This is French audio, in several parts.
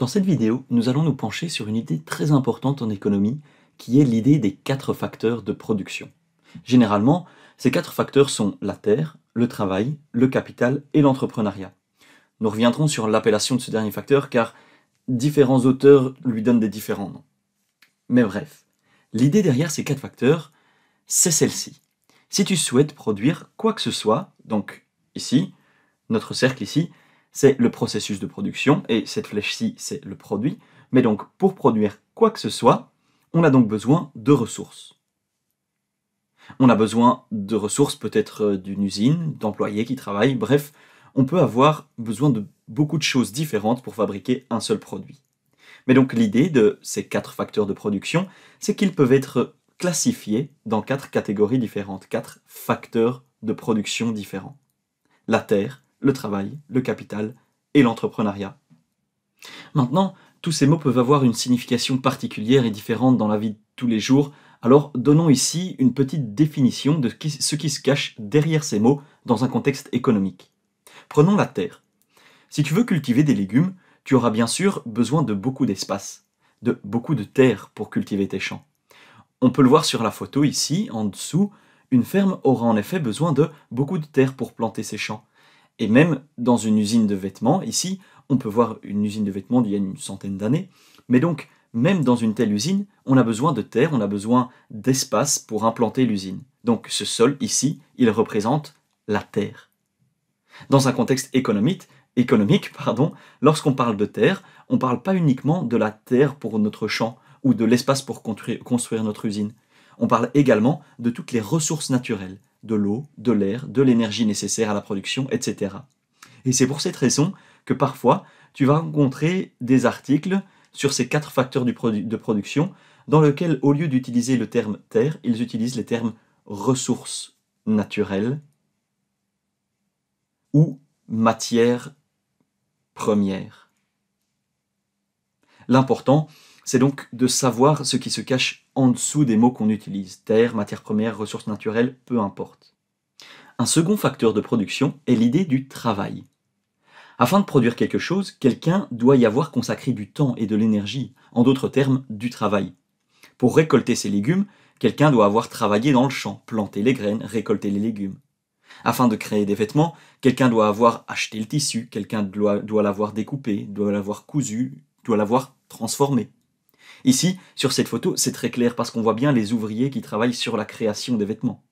Dans cette vidéo, nous allons nous pencher sur une idée très importante en économie, qui est l'idée des quatre facteurs de production. Généralement, ces quatre facteurs sont la terre, le travail, le capital et l'entrepreneuriat. Nous reviendrons sur l'appellation de ce dernier facteur car différents auteurs lui donnent des différents noms. Mais bref, l'idée derrière ces quatre facteurs, c'est celle-ci. Si tu souhaites produire quoi que ce soit, donc ici, notre cercle ici, c'est le processus de production, et cette flèche-ci, c'est le produit. Mais donc, pour produire quoi que ce soit, on a donc besoin de ressources. On a besoin de ressources peut-être euh, d'une usine, d'employés qui travaillent, bref, on peut avoir besoin de beaucoup de choses différentes pour fabriquer un seul produit. Mais donc l'idée de ces quatre facteurs de production, c'est qu'ils peuvent être classifiés dans quatre catégories différentes, quatre facteurs de production différents. La terre, le travail, le capital et l'entrepreneuriat. Maintenant, tous ces mots peuvent avoir une signification particulière et différente dans la vie de tous les jours, alors donnons ici une petite définition de ce qui se cache derrière ces mots dans un contexte économique. Prenons la terre. Si tu veux cultiver des légumes, tu auras bien sûr besoin de beaucoup d'espace, de beaucoup de terre pour cultiver tes champs. On peut le voir sur la photo ici, en dessous, une ferme aura en effet besoin de beaucoup de terre pour planter ses champs. Et même dans une usine de vêtements, ici, on peut voir une usine de vêtements d'il y a une centaine d'années. Mais donc, même dans une telle usine, on a besoin de terre, on a besoin d'espace pour implanter l'usine. Donc ce sol, ici, il représente la terre. Dans un contexte économique, économique pardon, lorsqu'on parle de terre, on ne parle pas uniquement de la terre pour notre champ ou de l'espace pour construire notre usine. On parle également de toutes les ressources naturelles, de l'eau, de l'air, de l'énergie nécessaire à la production, etc. Et c'est pour cette raison que parfois, tu vas rencontrer des articles sur ces quatre facteurs du de production dans lesquels, au lieu d'utiliser le terme terre, ils utilisent les termes ressources naturelles ou matières premières. L'important, c'est donc de savoir ce qui se cache en dessous des mots qu'on utilise, terre, matière première, ressources naturelles, peu importe. Un second facteur de production est l'idée du travail. Afin de produire quelque chose, quelqu'un doit y avoir consacré du temps et de l'énergie, en d'autres termes, du travail. Pour récolter ses légumes, quelqu'un doit avoir travaillé dans le champ, planté les graines, récolté les légumes. Afin de créer des vêtements, quelqu'un doit avoir acheté le tissu, quelqu'un doit, doit l'avoir découpé, doit l'avoir cousu, doit l'avoir transformé. Ici, sur cette photo, c'est très clair parce qu'on voit bien les ouvriers qui travaillent sur la création des vêtements.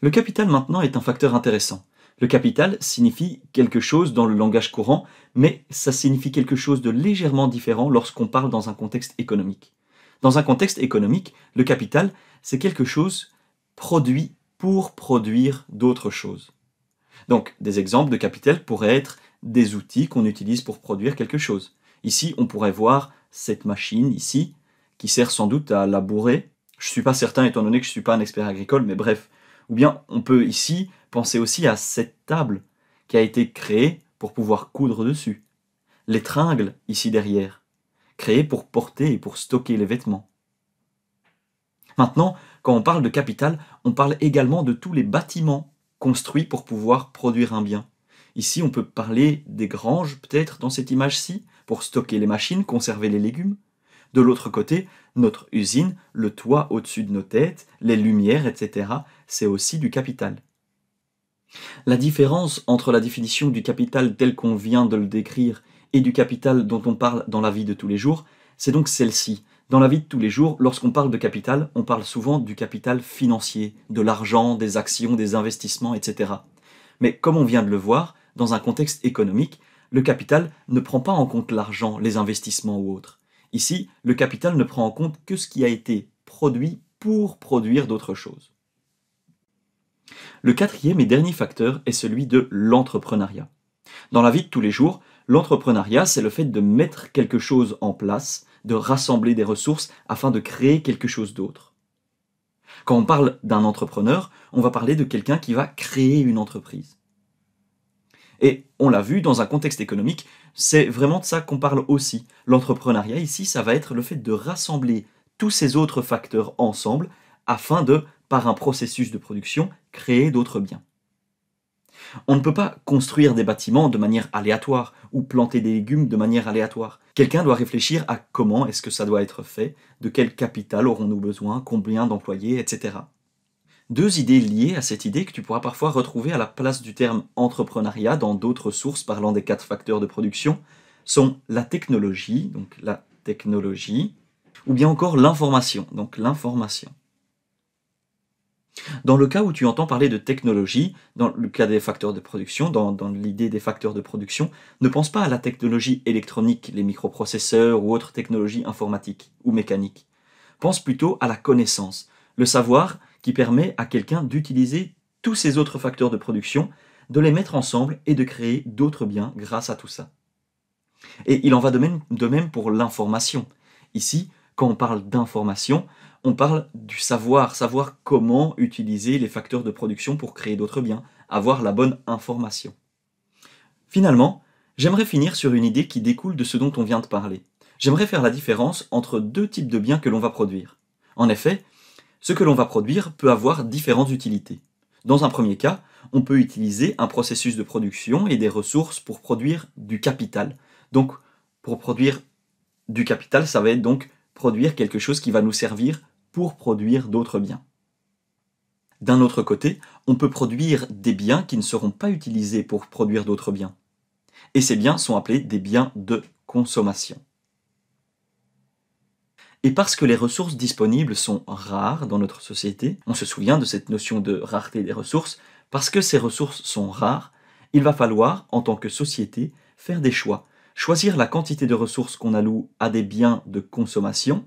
Le capital maintenant est un facteur intéressant. Le capital signifie quelque chose dans le langage courant, mais ça signifie quelque chose de légèrement différent lorsqu'on parle dans un contexte économique. Dans un contexte économique, le capital, c'est quelque chose produit pour produire d'autres choses. Donc, des exemples de capital pourraient être des outils qu'on utilise pour produire quelque chose. Ici, on pourrait voir cette machine ici, qui sert sans doute à labourer. Je ne suis pas certain étant donné que je ne suis pas un expert agricole, mais bref. Ou bien on peut ici penser aussi à cette table qui a été créée pour pouvoir coudre dessus. Les tringles ici derrière, créée pour porter et pour stocker les vêtements. Maintenant, quand on parle de capital, on parle également de tous les bâtiments construits pour pouvoir produire un bien. Ici, on peut parler des granges, peut-être, dans cette image-ci, pour stocker les machines, conserver les légumes. De l'autre côté, notre usine, le toit au-dessus de nos têtes, les lumières, etc., c'est aussi du capital. La différence entre la définition du capital tel qu'on vient de le décrire et du capital dont on parle dans la vie de tous les jours, c'est donc celle-ci. Dans la vie de tous les jours, lorsqu'on parle de capital, on parle souvent du capital financier, de l'argent, des actions, des investissements, etc. Mais comme on vient de le voir, dans un contexte économique, le capital ne prend pas en compte l'argent, les investissements ou autres. Ici, le capital ne prend en compte que ce qui a été produit pour produire d'autres choses. Le quatrième et dernier facteur est celui de l'entrepreneuriat. Dans la vie de tous les jours, l'entrepreneuriat, c'est le fait de mettre quelque chose en place, de rassembler des ressources afin de créer quelque chose d'autre. Quand on parle d'un entrepreneur, on va parler de quelqu'un qui va créer une entreprise. Et on l'a vu, dans un contexte économique, c'est vraiment de ça qu'on parle aussi. L'entrepreneuriat ici, ça va être le fait de rassembler tous ces autres facteurs ensemble afin de, par un processus de production, créer d'autres biens. On ne peut pas construire des bâtiments de manière aléatoire ou planter des légumes de manière aléatoire. Quelqu'un doit réfléchir à comment est-ce que ça doit être fait, de quel capital aurons-nous besoin, combien d'employés, etc deux idées liées à cette idée que tu pourras parfois retrouver à la place du terme entrepreneuriat dans d'autres sources parlant des quatre facteurs de production sont la technologie, donc la technologie, ou bien encore l'information, donc l'information. Dans le cas où tu entends parler de technologie, dans le cas des facteurs de production, dans, l'idée des facteurs de production, ne pense pas à la technologie électronique, les microprocesseurs ou autres technologies informatiques ou mécaniques. Pense plutôt à la connaissance, le savoir qui permet à quelqu'un d'utiliser tous ces autres facteurs de production, de les mettre ensemble et de créer d'autres biens grâce à tout ça. Et il en va de même, de même pour l'information. Ici, quand on parle d'information, on parle du savoir, savoir comment utiliser les facteurs de production pour créer d'autres biens, avoir la bonne information. Finalement, j'aimerais finir sur une idée qui découle de ce dont on vient de parler. J'aimerais faire la différence entre deux types de biens que l'on va produire. En effet, ce que l'on va produire peut avoir différentes utilités. Dans un premier cas, on peut utiliser un processus de production et des ressources pour produire du capital. Donc, pour produire du capital, ça va être donc produire quelque chose qui va nous servir pour produire d'autres biens. D'un autre côté, on peut produire des biens qui ne seront pas utilisés pour produire d'autres biens. Et ces biens sont appelés des biens de consommation et parce que les ressources disponibles sont rares dans notre société, on se souvient de cette notion de rareté des ressources, parce que ces ressources sont rares, il va falloir, en tant que société, faire des choix. Choisir la quantité de ressources qu'on alloue à des biens de consommation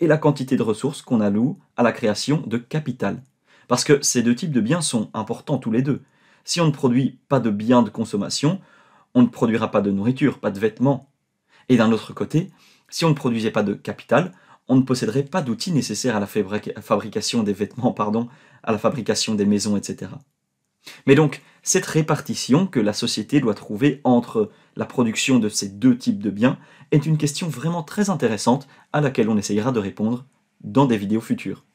et la quantité de ressources qu'on alloue à la création de capital. Parce que ces deux types de biens sont importants tous les deux. Si on ne produit pas de biens de consommation, on ne produira pas de nourriture, pas de vêtements. Et d'un autre côté, si on ne produisait pas de capital, on ne posséderait pas d'outils nécessaires à la fabrication des vêtements, pardon, à la fabrication des maisons, etc. Mais donc, cette répartition que la société doit trouver entre la production de ces deux types de biens est une question vraiment très intéressante à laquelle on essayera de répondre dans des vidéos futures.